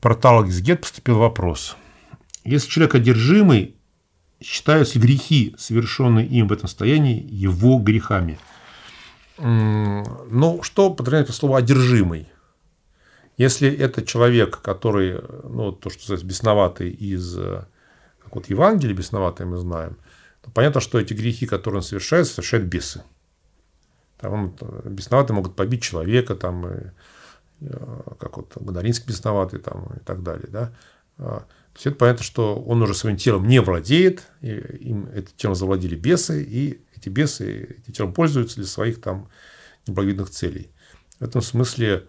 портала Гизгет поступил вопрос. Если человек одержимый, считаются грехи, совершенные им в этом состоянии, его грехами? Ну, что подразумевает слово «одержимый»? Если это человек, который, ну, то, что называется, бесноватый из, э, как вот Евангелия бесноватый мы знаем, то понятно, что эти грехи, которые он совершает, совершают бесы. Там он, э, бесноватые могут побить человека, там, э, как вот Гоноринский бесноватый там и так далее, да. А, то есть это понятно, что он уже своим телом не владеет, и им это тело завладели бесы, и эти бесы этим телом пользуются для своих там неблаговидных целей. В этом смысле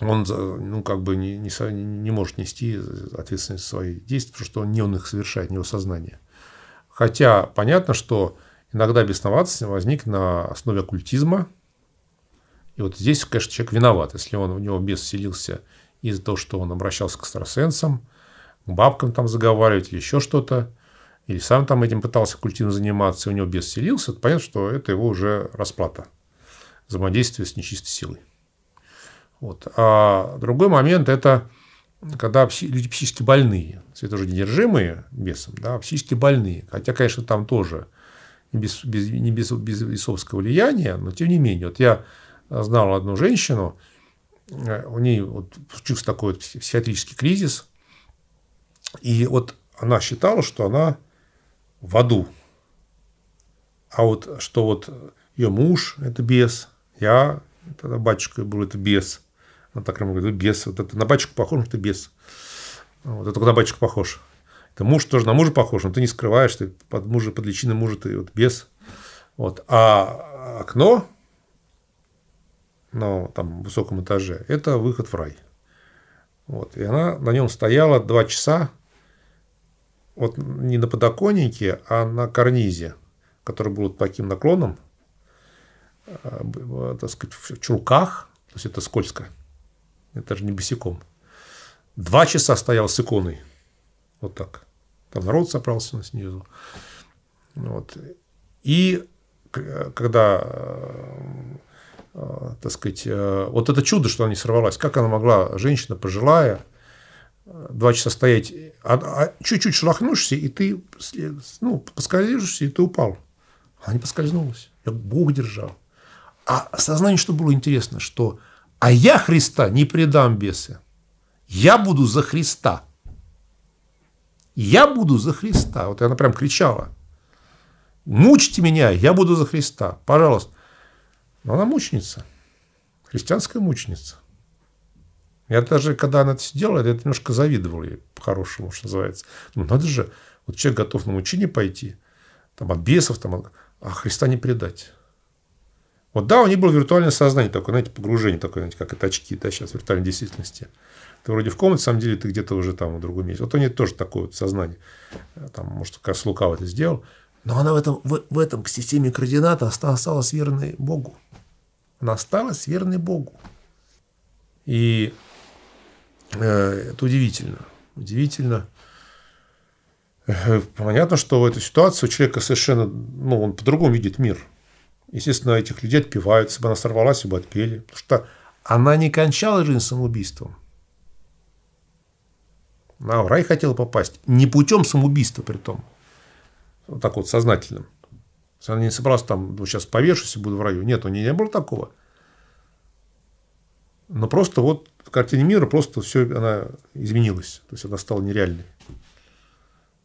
он ну, как бы не, не, не может нести ответственность за свои действия, потому что он, не он их совершает, не его сознание. Хотя понятно, что иногда бесноваться возник на основе оккультизма, и вот здесь, конечно, человек виноват, если он в него бес селился из-за того, что он обращался к экстрасенсам, к бабкам там заговаривать или еще что-то, или сам там этим пытался культивно заниматься, и у него бес селился, то понятно, что это его уже расплата взаимодействие с нечистой силой. Вот. А другой момент – это когда люди психически больные. все тоже недержимые бесом, да, а психически больные. Хотя, конечно, там тоже без, без, не без, без бесовского влияния, но тем не менее. Вот я знал одну женщину, э, у нее вот случился такой вот психиатрический кризис, и вот она считала, что она в аду. А вот что вот ее муж – это бес, я тогда батюшка был, это бес. Она так прямо говорит, бес, вот это на батюшку похож, это бес. Вот это на батюшку похож. Это муж тоже на мужа похож, но ты не скрываешь, ты под мужа, под личиной мужа ты вот бес. Вот. А окно на там, высоком этаже, это выход в рай. Вот. И она на нем стояла два часа, вот не на подоконнике, а на карнизе, который был таким наклоном, э, э, так сказать, в чулках, то есть это скользко, это же не босиком. Два часа стоял с иконой, вот так. Там народ собрался снизу. Вот. И э, когда так сказать, э, вот это чудо, что она не сорвалась. Как она могла, женщина пожилая, э, два часа стоять, а, а чуть-чуть шелохнешься, и ты ну, поскользишься, и ты упал. Она не поскользнулась. Я Бог держал. А сознание, что было интересно, что «а я Христа не предам бесы, я буду за Христа». Я буду за Христа. Вот она прям кричала. мучите меня, я буду за Христа. Пожалуйста. Но она мученица. Христианская мученица. Я даже, когда она это сделала, я немножко завидовал ей, по-хорошему, что называется. Ну, надо же, вот человек готов на мучение пойти, там, от бесов, там, а Христа не предать. Вот да, у нее было виртуальное сознание, такое, знаете, погружение такое, знаете, как это очки, да, сейчас в виртуальной действительности. Ты вроде в комнате, на самом деле, ты где-то уже там в другом месте. Вот у нее тоже такое вот сознание. Э, там, может, как раз лукаво это сделал. Но она в этом, в, в этом к системе координат осталась верной Богу насталось верный Богу. И э, это удивительно. Удивительно. Э, понятно, что в эту ситуацию человека совершенно, ну, он по-другому видит мир. Естественно, этих людей отпевают, если бы она сорвалась, бы отпели. Потому что она не кончала жизнь самоубийством. Она в рай хотела попасть. Не путем самоубийства, при том. Вот так вот сознательным. Она не собралась там, вот сейчас повешусь и буду в раю. Нет, у нее не было такого. Но просто вот в картине мира просто все она изменилась. То есть она стала нереальной.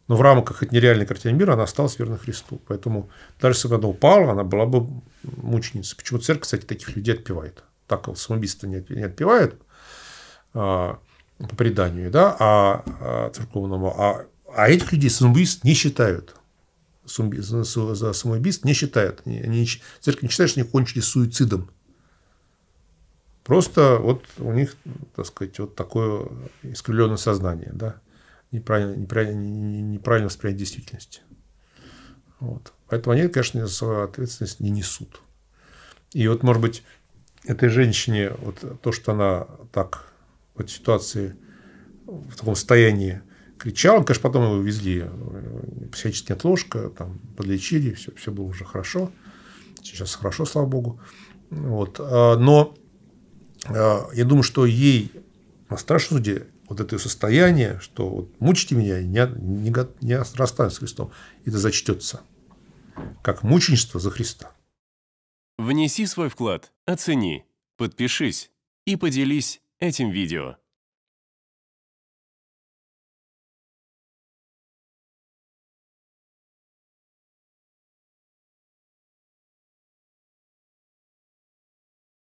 Но в рамках этой нереальной картины мира она осталась верна Христу. Поэтому даже если бы она упала, она была бы мученицей. Почему церковь, кстати, таких людей отпевает? Так вот, самоубийство не отпевает а, по преданию, да, а, а церковному, а, а этих людей самоубийств не считают за самоубийство не считают. Они, церковь не считает, что они кончили суицидом. Просто вот у них, так сказать, вот такое искривленное сознание, да, неправильно, неправильно, неправильно восприятие действительности. Вот. Поэтому они, конечно, свою ответственность не несут. И вот, может быть, этой женщине вот то, что она так вот в ситуации, в таком состоянии кричала, конечно, потом его увезли психиатрическая отложка, там, подлечили, все, все было уже хорошо. Сейчас хорошо, слава богу. Вот. А, но а, я думаю, что ей на страшном суде вот это состояние, что вот мучите меня, не, не, не расстанусь с Христом, это зачтется как мученичество за Христа. Внеси свой вклад, оцени, подпишись и поделись этим видео.